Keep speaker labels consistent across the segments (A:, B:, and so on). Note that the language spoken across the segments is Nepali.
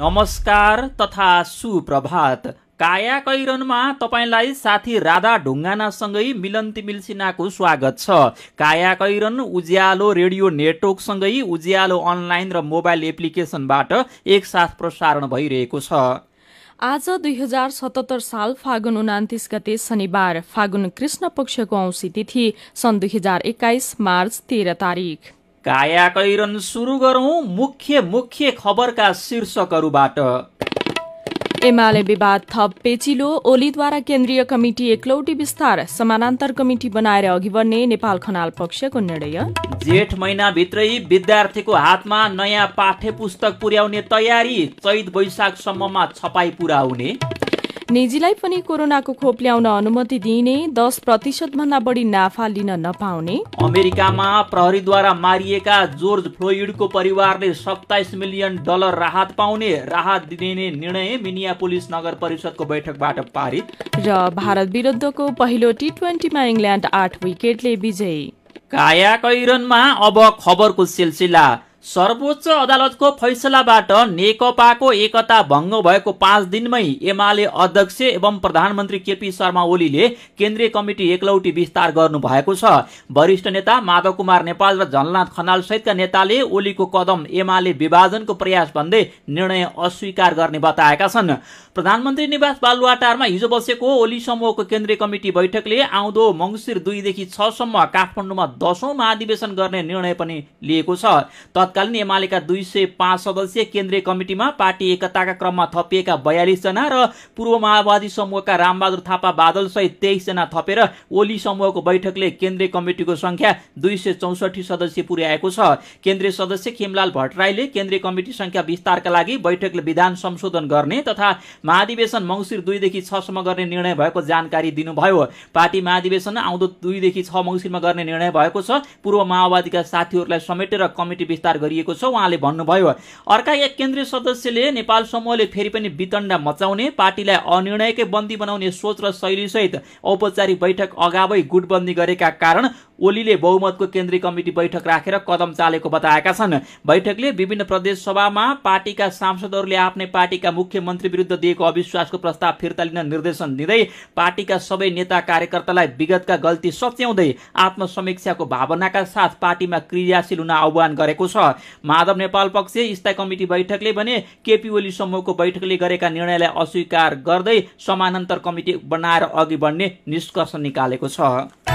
A: नमस्कार तथा सुप्रभात काया कैरनमा तपाईँलाई साथी राधा ढुङ्गानासँगै मिलन्ती मिल्सिनाको स्वागत छ काया कैरन उज्यालो रेडियो नेटवर्कसँगै उज्यालो अनलाइन र मोबाइल एप्लिकेसनबाट एकसाथ प्रसारण भइरहेको छ
B: आज दुई हजार सतहत्तर साल फागुन उनातिस गते शनिबार फागुन कृष्ण पक्षको औंसी तिथि सन् दुई हजार एक्काइस मार्च तेह्र तारिक
A: काया कैरन सुरु गरौँ मुख्य मुख्य खबरका
B: शीर्षकहरूबाट एमाले विवाद थप पेचिलो ओलीद्वारा केन्द्रीय कमिटी एकलौटी विस्तार समानान्तर कमिटी बनाएर अघि बढ्ने नेपाल खनाल पक्षको निर्णय
A: जेठ महिनाभित्रै विद्यार्थीको हातमा नयाँ पाठ्य पुस्तक पुर्याउने तयारी चैत वैशाखसम्ममा छपाई पुरा हुने
B: निजीलाई पनि कोरोनाको खोप ल्याउन अनुमति दिइने दस प्रतिशत भन्दा बढी नाफा लिन नपाउने
A: अमेरिकामा प्रहरीद्वारा मारिएका जोर्ज फ्लोइडको परिवारले सत्ताइस मिलियन डलर राहत पाउने राहत दिने निर्णय मिनिया पुलिस नगर परिषदको बैठकबाट पारित
B: र भारत विरुद्धको पहिलो टी ट्वेन्टीमा इङ्ल्यान्ड आठ विकेटले विजयी काया कैरनमा
A: अब खबरको सिलसिला सर्वोच्च अदालतको फैसलाबाट नेकपाको एकता भङ्ग भएको पाँच दिनमै एमाले अध्यक्ष एवं प्रधानमन्त्री केपी शर्मा ओलीले केन्द्रीय कमिटी एकलौटी विस्तार गर्नु भएको छ वरिष्ठ नेता माधव कुमार नेपाल र झलनाथ खनाल सहितका नेताले ओलीको कदम एमाले विभाजनको प्रयास भन्दै निर्णय अस्वीकार गर्ने बताएका छन् प्रधानमन्त्री निवास बालुवाटारमा हिजो बसेको ओली समूहको केन्द्रीय कमिटी बैठकले आउँदो मङ्सिर दुईदेखि छसम्म काठमाडौँमा दशौँ महाधिवेशन गर्ने निर्णय पनि लिएको छ तत्कालीन एमालेका दुई सय पाँच सदस्यीय केन्द्रीय कमिटीमा पार्टी एकताका क्रममा थपिएका बयालिसजना र पूर्व माओवादी समूहका रामबहादुर थापा बादल बादलसहित तेइसजना थपेर ओली समूहको बैठकले केन्द्रीय कमिटीको संख्या दुई सय चौसठी सदस्य पुर्याएको छ केन्द्रीय सदस्य खेमलाल भट्टराईले केन्द्रीय कमिटी संख्या विस्तारका लागि बैठकले विधान संशोधन गर्ने तथा महाधिवेशन मङ्सिर दुईदेखि छसम्म गर्ने निर्णय भएको जानकारी दिनुभयो पार्टी महाधिवेशन आउँदो दुईदेखि छ मङ्सिरमा गर्ने निर्णय भएको छ पूर्व माओवादीका साथीहरूलाई समेटेर कमिटी विस्तार गरिएको छ उहाँले भन्नुभयो अर्का एक केन्द्रीय सदस्यले नेपाल समूहले फेरि पनि वितण्डा मचाउने पार्टीलाई अनिर्णयकै बन्दी बनाउने सोच र शैलीसहित औपचारिक बैठक अगावै गुटबन्दी गरेका कारण ओलीले बहुमतको केन्द्रीय कमिटी बैठक राखेर कदम चालेको बताएका छन् बैठकले विभिन्न प्रदेश सभामा पार्टीका सांसदहरूले आफ्नै पार्टीका मुख्यमन्त्री विरुद्ध दिएको अविश्वासको प्रस्ताव फिर्ता लिन निर्देशन दिँदै पार्टीका सबै नेता कार्यकर्तालाई विगतका गल्ती सच्याउँदै आत्मसमीक्षाको भावनाका साथ पार्टीमा क्रियाशील हुन आह्वान गरेको छ माधव नेपाल पक्ष स्थायी कमिटी बैठकले भने केपी ओली समूहको बैठकले गरेका निर्णयलाई अस्वीकार गर्दै समानान्तर कमिटी बनाएर अघि बढ्ने निष्कर्ष निकालेको छ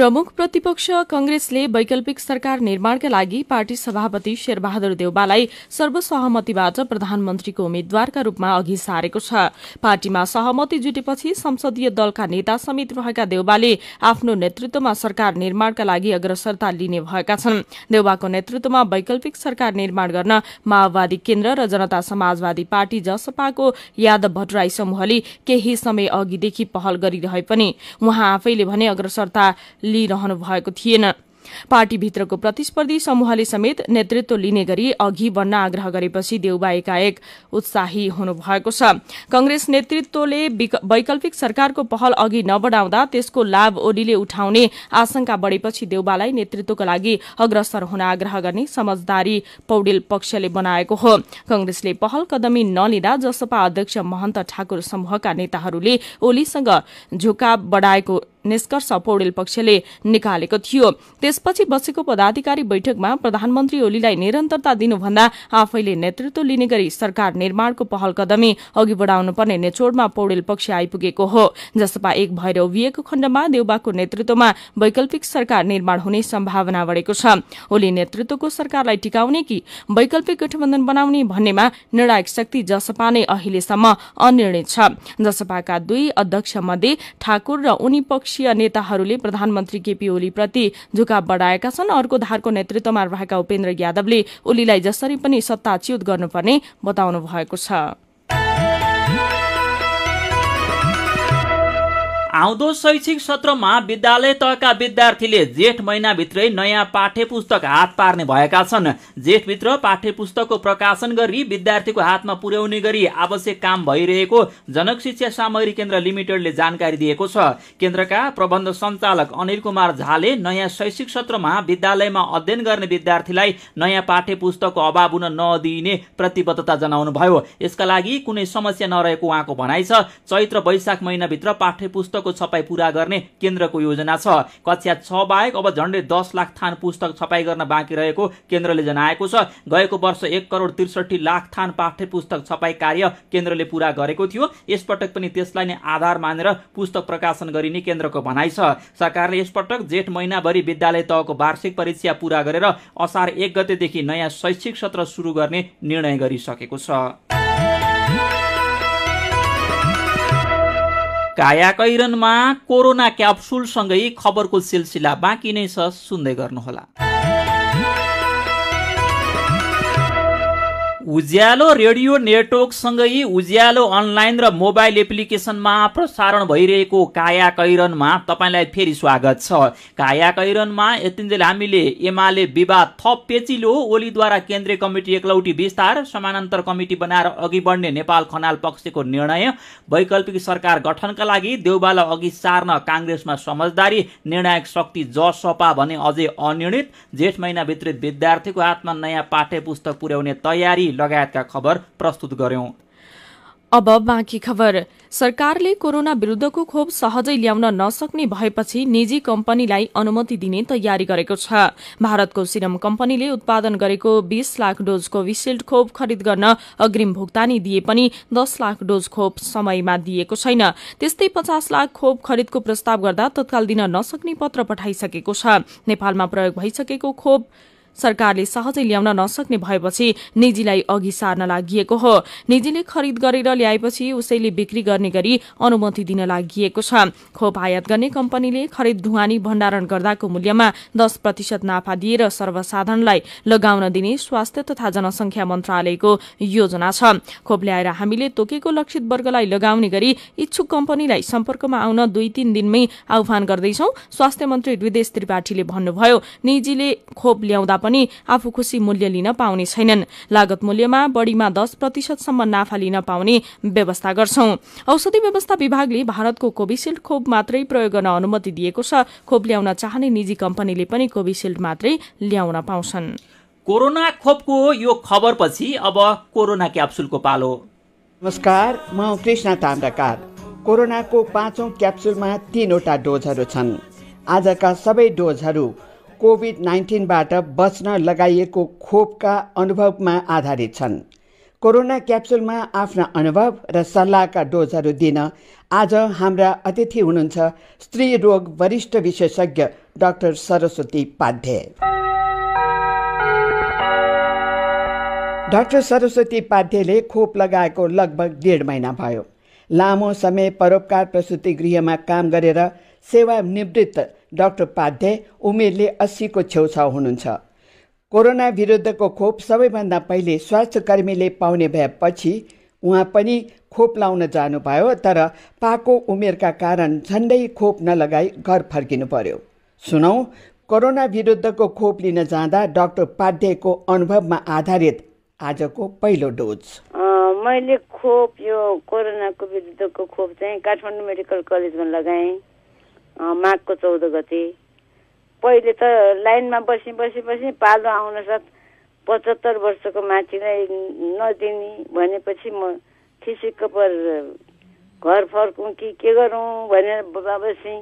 B: प्रमुख प्रतिपक्ष कंग्रेसले वैकल्पिक सरकार निर्माणका लागि पार्टी सभापति शेरबहादुर देउवालाई सर्वसहमतिबाट प्रधानमन्त्रीको उम्मेद्वारका रूपमा अघि सारेको छ पार्टीमा सहमति जुटेपछि संसदीय दलका नेता समेत रहेका देउबाले आफ्नो नेतृत्वमा सरकार निर्माणका लागि अग्रसरता लिने भएका छन् देउवाको नेतृत्वमा वैकल्पिक सरकार निर्माण गर्न माओवादी केन्द्र र जनता समाजवादी पार्टी जसपाको यादव भट्टराई समूहले केही समय अघिदेखि पहल गरिरहे पनि उहाँ आफैले भने अग्रसरता लिइरहनु भएको थिएन पार्टीभित्रको प्रतिस्पर्धी समूहले समेत नेतृत्व लिने गरी अघि बढ्न आग्रह गरेपछि देउबा एकाएक उत्साही हुनुभएको छ कंग्रेस नेतृत्वले वैकल्पिक सरकारको पहल अघि नबढाउँदा त्यसको लाभ ओलीले उठाउने आशंका बढेपछि देउबालाई नेतृत्वको लागि अग्रसर हुन आग्रह गर्ने समझदारी पौडेल पक्षले बनाएको हो कंग्रेसले पहल कदमी नलिँदा जसपा अध्यक्ष महन्त ठाकुर समूहका नेताहरूले ओलीसँग झुका बढ़ाएको निष्कर्ष पौडेल पक्षले निकालेको थियो त्यसपछि बसेको पदाधिकारी बैठकमा प्रधानमन्त्री ओलीलाई निरन्तरता दिनुभन्दा आफैले नेतृत्व लिने गरी सरकार निर्माणको पहल कदमी अघि बढ़ाउनु पर्ने नेचोडमा पौडेल पक्ष आइपुगेको हो जसपा एक भएर उभिएको खण्डमा देउबाको नेतृत्वमा वैकल्पिक सरकार निर्माण हुने सम्भावना बढेको छ ओली नेतृत्वको सरकारलाई टिकाउने कि वैकल्पिक गठबन्धन बनाउने भन्नेमा निर्णायक शक्ति जसपा नै अहिलेसम्म अनिर्णित छ जसपाका दुई अध्यक्ष मध्ये ठाकुर र उनी पक्ष विपक्षीय नेताहरूले प्रधानमन्त्री केपी ओलीप्रति झुकाव बढाएका छन् अर्को धारको नेतृत्वमा रहेका उपेन्द्र यादवले ओलीलाई जसरी पनि सत्ताच्युत गर्नुपर्ने बताउनु भएको छ आउँदो शैक्षिक सत्रमा
A: विद्यालय तहका विद्यार्थीले जेठ महिनाभित्रै नयाँ पाठ्य पुस्तक हात पार्ने भएका छन् जेठभित्र पाठ्य पुस्तकको प्रकाशन गरी विद्यार्थीको हातमा पुर्याउने गरी आवश्यक काम भइरहेको जनक शिक्षा सामग्री केन्द्र लिमिटेडले जानकारी दिएको छ केन्द्रका प्रबन्ध सञ्चालक अनिल कुमार झाले नयाँ शैक्षिक सत्रमा विद्यालयमा अध्ययन गर्ने विद्यार्थीलाई नयाँ पाठ्य पुस्तकको अभाव हुन नदिइने प्रतिबद्धता जनाउनुभयो यसका लागि कुनै समस्या नरहेको उहाँको भनाइ छ चैत्र वैशाख महिनाभित्र पाठ्य पुस्तक पुस्तकको छपाई पूरा गर्ने केन्द्रको योजना छ कक्षा छ बाहेक अब झन्डै दस लाख थान पुस्तक छपाई गर्न बाँकी रहेको केन्द्रले जनाएको छ गएको वर्ष एक करोड त्रिसठी लाख थान पाठ्य पुस्तक छपाई कार्य केन्द्रले पूरा गरेको थियो यसपटक पनि त्यसलाई नै आधार मानेर पुस्तक प्रकाशन गरिने केन्द्रको भनाइ छ सरकारले यसपटक जेठ महिनाभरि विद्यालय तहको वार्षिक परीक्षा पूरा गरेर असार एक गतेदेखि नयाँ शैक्षिक सत्र सुरु गर्ने निर्णय गरिसकेको छ काया कैरनमा कोरोना क्याप्सुलसँगै खबरको सिलसिला बाँकी नै छ सुन्दै गर्नुहोला उज्यालो रेडियो नेटवर्कसँगै उज्यालो अनलाइन र मोबाइल एप्लिकेसनमा प्रसारण भइरहेको काया कैरनमा तपाईँलाई फेरि स्वागत छ काया कैरनमा यतिन्जेल हामीले एमाले विवाद थप पेचिलो ओलीद्वारा केन्द्रीय कमिटी एकलौटी विस्तार समानान्तर कमिटी बनाएर अघि बढ्ने नेपाल खनाल पक्षको निर्णय वैकल्पिक सरकार गठनका लागि देउबाला अघि सार्न काङ्ग्रेसमा समझदारी निर्णायक शक्ति जसपा भने अझै अनिर्णित जेठ महिनाभित्र विद्यार्थीको हातमा नयाँ पाठ्य पुस्तक पुर्याउने तयारी लगायतका खबर प्रस्तुत गर्यौं
B: अब बाँकी खबर सरकारले कोरोना विरूद्धको खोप सहजै ल्याउन नसक्ने भएपछि निजी कम्पनीलाई अनुमति दिने तयारी गरेको छ भारतको सिरम कम्पनीले उत्पादन गरेको बीस लाख डोज कोभिसिल्ड खोप खरिद गर्न अग्रिम भुक्तानी दिए पनि दस लाख डोज खोप समयमा दिएको छैन त्यस्तै पचास लाख खोप खरिदको प्रस्ताव गर्दा तत्काल दिन नसक्ने पत्र पठाइसकेको छ नेपालमा प्रयोग भइसकेको खोप सरकारले सहजै ल्याउन नसक्ने भएपछि निजीलाई अघि सार्न लागि हो निजीले खरिद गरेर ल्याएपछि उसैले बिक्री गर्ने गरी अनुमति दिन लागि छ खोप आयात गर्ने कम्पनीले खरिद धुवानी भण्डारण गर्दाको मूल्यमा दस प्रतिशत नाफा दिएर सर्वसाधारणलाई लगाउन दिने स्वास्थ्य तथा जनसंख्या मन्त्रालयको योजना छ खोप ल्याएर हामीले तोकेको लक्षित वर्गलाई लगाउने गरी इच्छुक कम्पनीलाई सम्पर्कमा आउन दुई तीन दिनमै आह्वान गर्दैछौ स्वास्थ्य मन्त्री हृदय त्रिपाठीले भन्नुभयो निजीले खोप ल्याउँदा पनि आफू खुसी मूल्य लिन पाउने छैनन् लागत मूल्यमा बढ़ीमा दस प्रतिशतसम्म नाफा लिन पाउने व्यवस्था गर्छौं औषधि व्यवस्था विभागले भारतको कोभिसिल्ड खोप मात्रै प्रयोग गर्न अनुमति दिएको छ खोप ल्याउन चाहने निजी कम्पनीले पनि कोभिसिल्ड मात्रै ल्याउन पाउँछन्
A: कोरोना खोपको यो खबरपछि अब कोरोना क्याप्सुलको पालो नमस्कार
C: म कृष्ण ताम्राकार कोरोनाको पाँचौँ क्याप्सुलमा तीनवटा डोजहरू छन् आजका सबै डोजहरू कोभिड नाइन्टिनबाट बच्न लगाइएको खोपका अनुभवमा आधारित छन् कोरोना क्याप्सुलमा आफ्ना अनुभव र सल्लाहका डोजहरू दिन आज हाम्रा अतिथि हुनुहुन्छ स्त्री रोग वरिष्ठ विशेषज्ञ डाक्टर सरस्वती पाध्याय डाक्टर सरस्वती पाध्यायले खोप लगाएको लगभग डेढ महिना भयो लामो समय परोपकार प्रसुति गृहमा काम गरेर सेवानिवृत्त डाक्टर उपाध्याय उमेरले अस्सीको छेउछाउ हुनुहुन्छ कोरोना विरुद्धको खोप सबैभन्दा पहिले स्वास्थ्यकर्मीले पाउने भएपछि उहाँ पनि खोप लाउन जानुभयो तर पाको उमेरका कारण झन्डै खोप नलगाई घर फर्किनु पर्यो सुनौ कोरोना विरुद्धको खोप लिन जाँदा डाक्टर उपाध्यायको अनुभवमा आधारित आजको पहिलो डोज
D: मैले खोप यो कोरोनाको विरुद्धको खोप चाहिँ काठमाडौँ मेडिकल कलेजमा लगाएँ माघको चौध गते पहिले त लाइनमा बसी बसी बसी पालो आउन साथ पचहत्तर वर्षको माथिलाई नदिने भनेपछि म खिसिक्क पर घर फर्कौँ कि के गरौँ भनेर बसेँ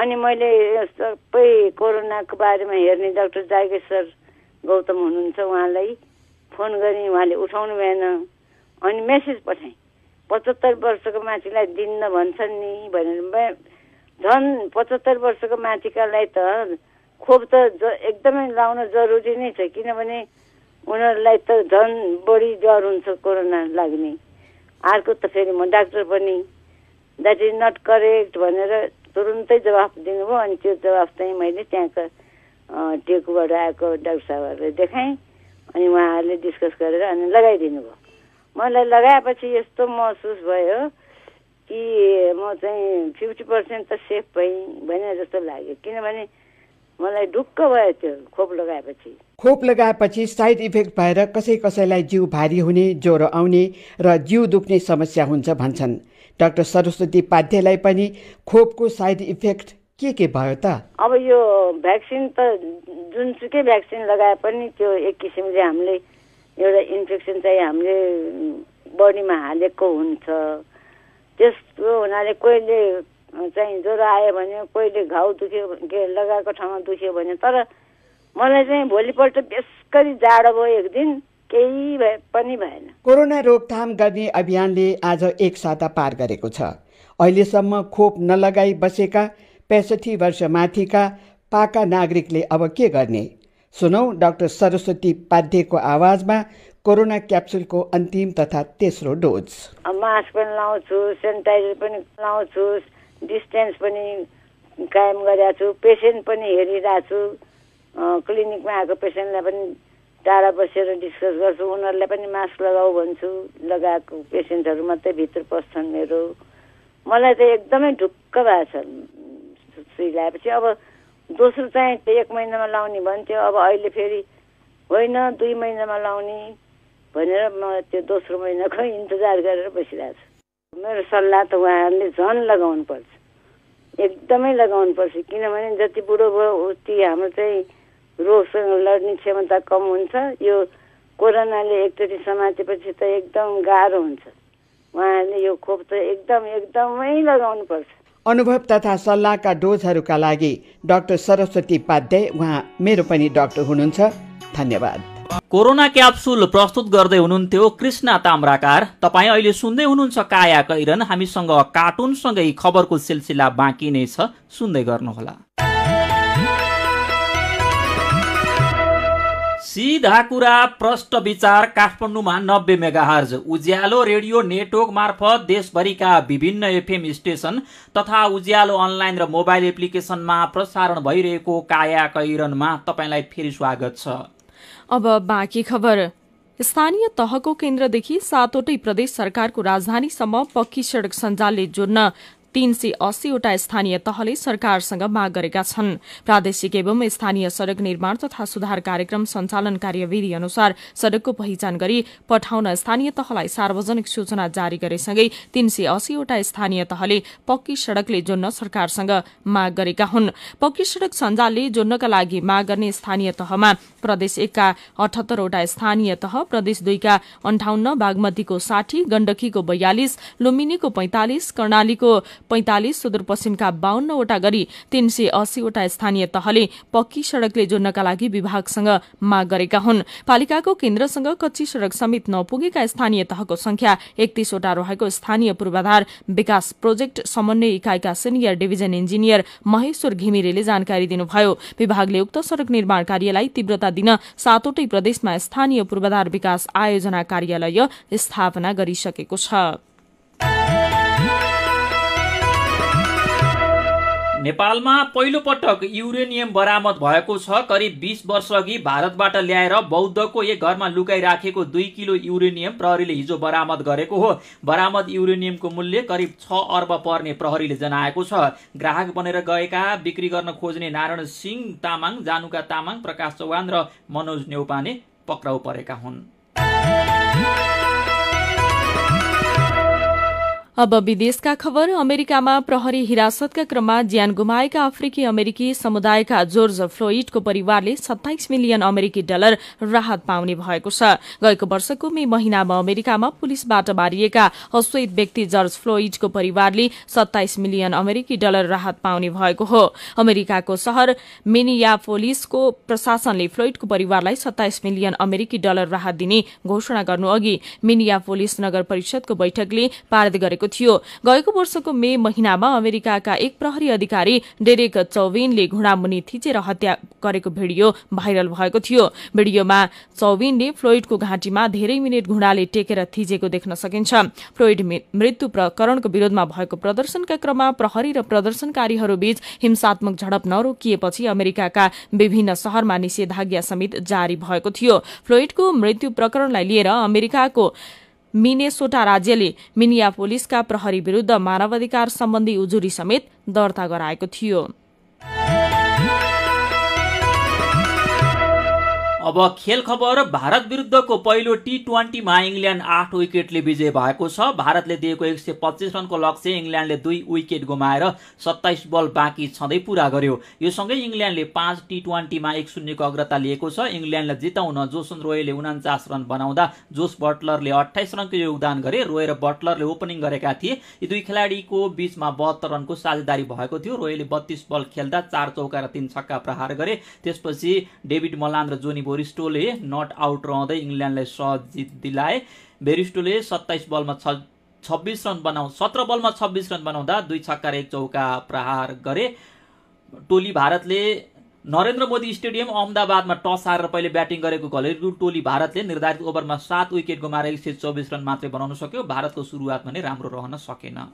D: अनि मैले सबै कोरोनाको बारेमा हेर्ने डाक्टर जागेश्वर गौतम हुनुहुन्छ उहाँलाई फोन गरेँ उहाँले उठाउनु भएन अनि मेसेज पठाएँ पचहत्तर वर्षको मान्छेलाई दिन्न भन्छन् नि भनेर झन् पचहत्तर वर्षको माथिकालाई त खोप त ज एकदमै लाउन जरुरी नै छ किनभने उनीहरूलाई त झन् बढी डर हुन्छ कोरोना लाग्ने अर्को त फेरि म डाक्टर पनि द्याट इज नट करेक्ट भनेर तुरुन्तै जवाफ दिनुभयो अनि त्यो जवाफ चाहिँ मैले त्यहाँको टेकुबाट आएको डाक्टर साहबहरूलाई देखाएँ अनि उहाँहरूले डिस्कस गरेर अनि लगाइदिनु भयो मलाई लगाएपछि यस्तो महसुस भयो कि म चाहिँ फिफ्टी पर्सेन्ट त सेफ भएँ भने जस्तो लाग्यो किनभने मलाई ढुक्क भयो त्यो खोप लगाएपछि
C: खोप लगाएपछि साइड इफेक्ट भएर कसै कसैलाई जिउ भारी हुने ज्वरो आउने र जिउ दुख्ने समस्या हुन्छ भन्छन् डाक्टर सरस्वती पाध्यलाई पनि खोपको साइड इफेक्ट के के भयो त
D: अब यो भ्याक्सिन त जुनसुकै भ्याक्सिन लगाए पनि त्यो एक किसिमले हामीले एउटा इन्फेक्सन चाहिँ हामीले बडीमा हालेको हुन्छ त्यस्तो हुनाले कोहीले चाहिँ ज्वरो आयो भने कोहीले घाउ दुख्यो के लगाएको ठाउँमा दुख्यो भने तर मलाई चाहिँ भोलिपल्ट बेसकरी जाडो भयो एक दिन केही भए पनि भएन
C: कोरोना रोकथाम गर्ने अभियानले आज एक साता पार गरेको छ अहिलेसम्म खोप नलगाई बसेका पैँसठी माथिका पाका नागरिकले अब के गर्ने सुनौ डाक्टर सरस्वती पाध्यको आवाजमा कोरोना क्याप्सुलको अन्तिम तथा तेस्रो डोज
D: मास्क पनि लाउँछु सेनिटाइजर पनि लाउँछु डिस्टेन्स पनि कायम गरिरहेको छु पेसेन्ट पनि हेरिरहेको छु क्लिनिकमा आएको पेसेन्टलाई पनि टाढा बसेर डिस्कस गर्छु उनीहरूलाई पनि मास्क लगाऊ भन्छु लगाएको पेसेन्टहरू मात्रै भित्र पस्छन् मेरो मलाई त एकदमै ढुक्क भएको छ सुई लगाएपछि अब दोस्रो चाहिँ एक महिनामा लाउने भन्थ्यो अब अहिले फेरि होइन दुई महिनामा लाउने भनेर म त्यो दोस्रो महिनाको इन्तजार गरेर बसिरहेको छु मेरो सल्लाह त उहाँहरूले झन् पर्छ एकदमै लगाउनु पर्छ किनभने जति बुढो भयो उति हाम्रो चाहिँ रोगसँग लड्ने क्षमता कम हुन्छ यो कोरोनाले एकचोटि समातेपछि त एकदम गाह्रो हुन्छ उहाँहरूले यो खोप त एकदम एकदमै लगाउनु पर्छ
C: अनुभव तथा सल्लाहका डोजहरूका लागि डाक्टर सरस्वती उहाँ मेरो पनि डाक्टर हुनुहुन्छ
A: धन्यवाद कोरोना क्याप्सुल प्रस्तुत गर्दै हुनुहुन्थ्यो कृष्ण ताम्राकार तपाईँ अहिले सुन्दै हुनुहुन्छ काया कैरन हामीसँग कार्टुनसँगै खबरको सिलसिला बाँकी नै छ सुन्दै गर्नुहोला सिधा कुरा प्रष्ट विचार काठमाडौँमा नब्बे मेगाहर्ज उज्यालो रेडियो नेटवर्क मार्फत देशभरिका विभिन्न एफएम स्टेशन तथा उज्यालो अनलाइन र मोबाइल एप्लिकेसनमा प्रसारण भइरहेको काया कैरनमा तपाईँलाई फेरि स्वागत छ
B: अब बाँकी खबर स्थानीय तहको केन्द्रदेखि सातवटै प्रदेश सरकारको राजधानीसम्म पक्की सड़क सञ्जालले जोड्न तीन सय अस्सीवटा स्थानीय तहले सरकारसँग माग गरेका छन् प्रादेशिक एवं स्थानीय सड़क निर्माण तथा सुधार कार्यक्रम सञ्चालन कार्यविधि अनुसार सड़कको पहिचान गरी पठाउन स्थानीय तहलाई सार्वजनिक सूचना जारी गरेसँगै तीन सय अस्सीवटा स्थानीय तहले पक्की सड़कले जोड्न सरकारसँग माग गरेका हुन् पक्की सड़क सञ्जालले जोड्नका लागि माग गर्ने स्थानीय तहमा प्रदेश एकका अठहत्तरवटा स्थानीय तह प्रदेश दुईका अन्ठाउन्न बागमतीको साठी गण्डकीको बयालिस लुम्बिनीको पैंतालिस कर्णालीको पैंतालिस सुदूरपश्चिमका बाहन्नवटा गरी तीन सय अस्सीवटा स्थानीय तहले पक्की सड़कले जोड्नका लागि विभागसँग माग गरेका हुन् पालिकाको केन्द्रसँग कच्ची सड़क समेत नपुगेका स्थानीय तहको संख्या एकतीसवटा रहेको स्थानीय पूर्वाधार विकास प्रोजेक्ट समन्वय इकाइका सिनियर डिभिजन इन्जिनियर महेश्वर घिमिरेले जानकारी दिनुभयो विभागले उक्त सड़क निर्माण कार्यलाई तीव्रता दिन सातवटै प्रदेशमा स्थानीय पूर्वाधार विकास आयोजना कार्यालय स्थापना गरिसकेको छ
A: नेपालमा पहिलो पटक युरेनियम बरामद भएको छ करिब बिस अघि भारतबाट ल्याएर बौद्धको एक घरमा लुकाइराखेको दुई किलो युरेनियम प्रहरीले हिजो बरामद गरेको हो बरामद युरेनियमको मूल्य करिब छ अर्ब पर्ने प्रहरीले जनाएको छ ग्राहक बनेर गएका बिक्री गर्न खोज्ने नारायण सिंह तामाङ जानुका तामाङ प्रकाश चौहान र मनोज नेउपाने पक्राउ परेका हुन्
B: अब विदेशका खबर अमेरिकामा प्रहरी हिरासतका क्रममा ज्यान गुमाएका अफ्रिकी अमेरिकी समुदायका जोर्ज फ्लोइडको परिवारले सत्ताइस मिलियन अमेरिकी डलर राहत पाउने भएको छ गएको वर्षको मे महिनामा अमेरिकामा पुलिसबाट मारिएका अश्वेत व्यक्ति जर्ज फ्लोइडको परिवारले सत्ताइस मिलियन अमेरिकी डलर राहत पाउने भएको हो अमेरिकाको शहर मेनियापोलिसको प्रशासनले फ्लोइडको परिवारलाई सत्ताइस मिलियन अमेरिकी डलर राहत दिने घोषणा गर्नु अघि मेनियापोलिस नगर परिषदको बैठकले पारित गरेको थियो गएको वर्षको मे महिनामा अमेरिकाका एक प्रहरी अधिकारी डेरेक चौविनले घुँडामुनि थिचेर हत्या गरेको भिडियो भाइरल भएको थियो भिडियोमा चौविनले फ्लोइडको घाँटीमा धेरै मिनट घुँडाले टेकेर थिचेको देख्न सकिन्छ फ्लोइड मृत्यु प्रकरणको विरोधमा भएको प्रदर्शनका क्रममा प्रहरी र प्रदर्शनकारीहरूबीच हिंसात्मक झडप नरोकिएपछि अमेरिकाका विभिन्न शहरमा निषेधाज्ञा समेत जारी भएको थियो फ्लोइडको मृत्यु प्रकरणलाई लिएर अमेरिकाको मिनेसोटा राज्यले मिनियापोलिसका प्रहरी विरूद्ध मानवाधिकार सम्बन्धी उजुरी समेत दर्ता गराएको थियो
A: अब खेल खबर भारत विरुद्धको पहिलो टी ट्वेन्टीमा इङ्ल्यान्ड आठ विकेटले विजय भएको छ भारतले दिएको एक सय पच्चिस रनको लक्ष्य इङ्ल्यान्डले दुई विकेट गुमाएर सत्ताइस बल बाँकी छँदै पूरा गर्यो यो सँगै इङ्ल्यान्डले पाँच टी ट्वेन्टीमा एक शून्यको अग्रता लिएको छ इङ्ल्यान्डलाई जिताउन जोसन रोयले उनान्चास रन बनाउँदा जोस बटलरले अठाइस रनको योगदान गरे रोय र बटलरले ओपनिङ गरेका थिए यी दुई खेलाडीको बीचमा बहत्तर रनको साझेदारी भएको थियो रोयले बत्तीस बल खेल्दा चार चौका र तीन छक्का प्रहार गरे त्यसपछि डेभिड मलान र जोनी बोरी बेरिस्टोले नट आउट रहँदै इङ्ल्यान्डलाई सहज जित दिलाए बेरिस्टोले सत्ताइस बलमा छ छब्बिस रन बनाउ सत्र बलमा छब्बिस रन बनाउँदा दुई छक्का र एक चौका प्रहार गरे टोली भारतले नरेन्द्र मोदी स्टेडियम अहमदाबादमा टस हारेर पहिले ब्याटिङ गरेको घलेरु टोली भारतले निर्धारित ओभरमा सात विकेट गुमाएर एक सय चौबिस रन मात्रै बनाउन सक्यो भारतको सुरुवात भने राम्रो रहन सकेन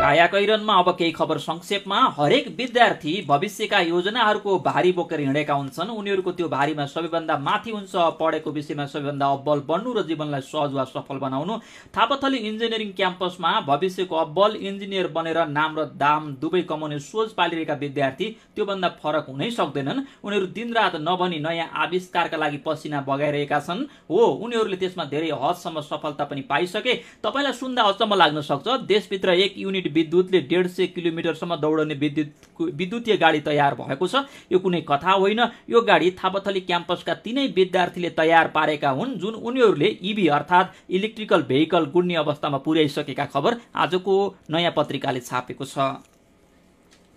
A: काया अब केही खबर संक्षेपमा हरेक विद्यार्थी भविष्यका योजनाहरूको भारी बोकेर हिँडेका हुन्छन् उनीहरूको त्यो भारीमा सबैभन्दा माथि हुन्छ पढेको विषयमा सबैभन्दा अब्बल बन्नु र जीवनलाई सहज वा सफल बनाउनु थापाथली इन्जिनियरिङ क्याम्पसमा भविष्यको अब्बल इन्जिनियर बनेर नाम र दाम दुवै कमाउने सोच पालिरहेका विद्यार्थी त्योभन्दा फरक हुनै सक्दैनन् उनीहरू दिनरात नभनी नयाँ आविष्कारका लागि पसिना बगाइरहेका छन् हो उनीहरूले त्यसमा धेरै हदसम्म सफलता पनि पाइसके तपाईँलाई सुन्दा अचम्म लाग्न सक्छ देशभित्र एक युनिट युनिट विद्युतले डेढ सय किलोमिटरसम्म दौडने विद्युत विद्युतीय गाडी तयार भएको छ यो कुनै कथा होइन यो गाडी थापाथली क्याम्पसका तिनै विद्यार्थीले तयार पारेका हुन् जुन उनीहरूले इभी अर्थात् इलेक्ट्रिकल भेहिकल गुड्ने अवस्थामा पुर्याइसकेका खबर आजको नयाँ पत्रिकाले छापेको छ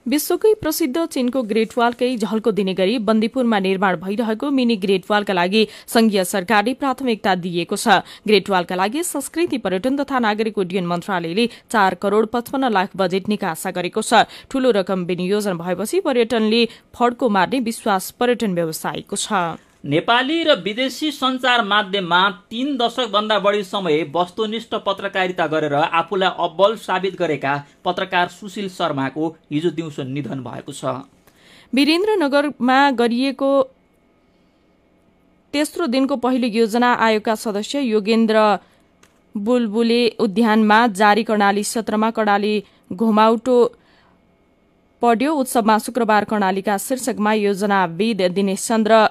B: विश्वकै प्रसिद्ध चीनको ग्रेट वालकै झल्को दिने गरी बन्दीपुरमा निर्माण भइरहेको मिनी ग्रेट वालका लागि संघीय सरकारले प्राथमिकता दिएको छ ग्रेट वालका लागि संस्कृति पर्यटन तथा नागरिक उड्डयन मन्त्रालयले चार करोड़ पचपन्न लाख बजेट निकासा गरेको छ ठूलो रकम विनियोजन भएपछि पर्यटनले फड्को मार्ने विश्वास पर्यटन व्यवसायको छ
A: नेपाली र विदेशी सञ्चार माध्यममा तीन दशकभन्दा बढी समय वस्तुनिष्ठ पत्रकारिता गरेर आफूलाई अब्बल साबित गरेका पत्रकार सुशील शर्माको हिजो दिउँसो निधन भएको छ
B: वीरेन्द्रनगरमा गरिएको तेस्रो दिनको पहिलो योजना आयोगका सदस्य योगेन्द्र बुलबुले उद्यानमा जारी कर्णाली सत्रमा कर्णाली घोमाउटो पढ्यो उत्सवमा शुक्रबार कर्णालीका शीर्षकमा योजनाविद दिनेश चन्द्र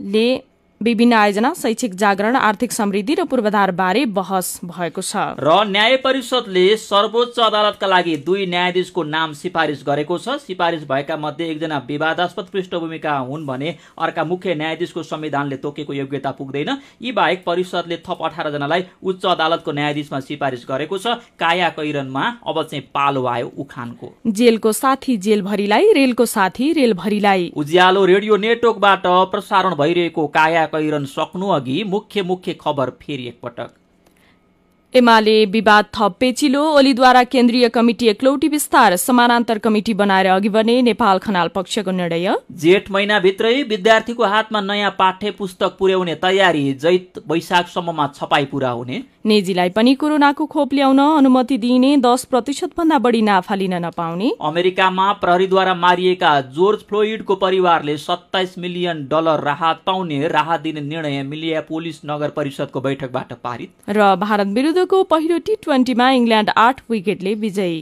B: les विभिन्न आयोजना शैक्षिक जागरण आर्थिक समृद्धि र पूर्वाधार बारे बहस भएको छ
A: र न्याय परिषदले सर्वोच्च अदालतका लागि दुई न्यायाधीशको नाम सिफारिस गरेको छ सिफारिस भएका मध्ये एकजना विवादास्पद पृष्ठभूमिका हुन् भने अर्का मुख्य न्यायाधीशको संविधानले तोकेको योग्यता पुग्दैन यी बाहेक परिषदले थप अठार जनालाई उच्च अदालतको न्यायाधीशमा सिफारिस गरेको छ काया कैरनमा अब चाहिँ पालो आयो उखानको
B: जेलको साथी जेलभरिलाई रेलको साथी रेलभरिलाई
A: उज्यालो रेडियो नेटवर्कबाट प्रसारण भइरहेको काया कैरन सक्नु अघि मुख्य मुख्य खबर फेरि एकपटक
B: एमाले विवाद थप पेचिलो ओलीद्वारा केन्द्रीय कमिटी एकलौटी विस्तार समानान्तर कमिटी बनाएर अघि बढ्ने नेपाल खनाल पक्षको निर्णय
A: जेठ महिनाभित्रै विद्यार्थीको हातमा नयाँ पाठ्य पुस्तक पुर्याउने तयारी जैत वैशाखसम्ममा छपाई पूरा हुने
B: नेजीलाई पनि कोरोनाको खोप ल्याउन अनुमति दिइने दस प्रतिशत भन्दा बढी नाफा लिन नपाउने
A: अमेरिकामा प्रहरीद्वारा मारिएका जोर्ज फ्लोइडको परिवारले सत्ताइस मिलियन डलर राहत पाउने राहत दिने निर्णय मिलिया पोलिस नगर परिषदको बैठकबाट पारित
B: र भारत विरुद्धको पहिलो टी ट्वेन्टीमा इङ्ल्याण्ड आठ विकेटले विजयी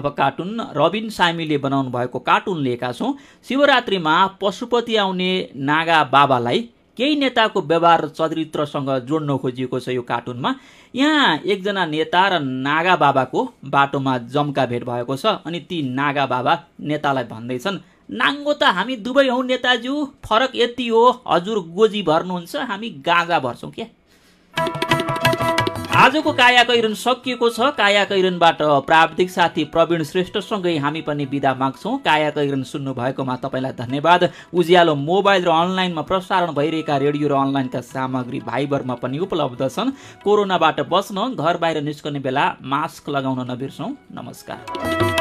A: अब कार्टुन रबिन सामीले बनाउनु भएको कार्टुन लिएका छौँ शिवरात्रिमा पशुपति आउने नागा बाबालाई केही नेताको व्यवहार र चरित्रसँग जोड्न खोजिएको छ यो कार्टुनमा यहाँ एकजना नेता र नागा बाबाको बाटोमा जम्का भेट भएको छ अनि ती नागा बाबा नेतालाई भन्दैछन् नाङ्गो त हामी दुवै हौ नेताज्यू फरक यति हो हजुर गोजी भर्नुहुन्छ हामी गाँजा भर्छौँ क्या आजको काया कैरन सकिएको छ काया कैरनबाट प्राविधिक साथी प्रवीण श्रेष्ठसँगै हामी पनि विदा माग्छौँ काया कैरन सुन्नु भएकोमा तपाईँलाई धन्यवाद उज्यालो मोबाइल र अनलाइनमा प्रसारण भइरहेका रेडियो र अनलाइनका सामग्री भाइबरमा पनि उपलब्ध छन् कोरोनाबाट बस्न घर बाहिर निस्कने बेला मास्क लगाउन नबिर्सौँ नमस्कार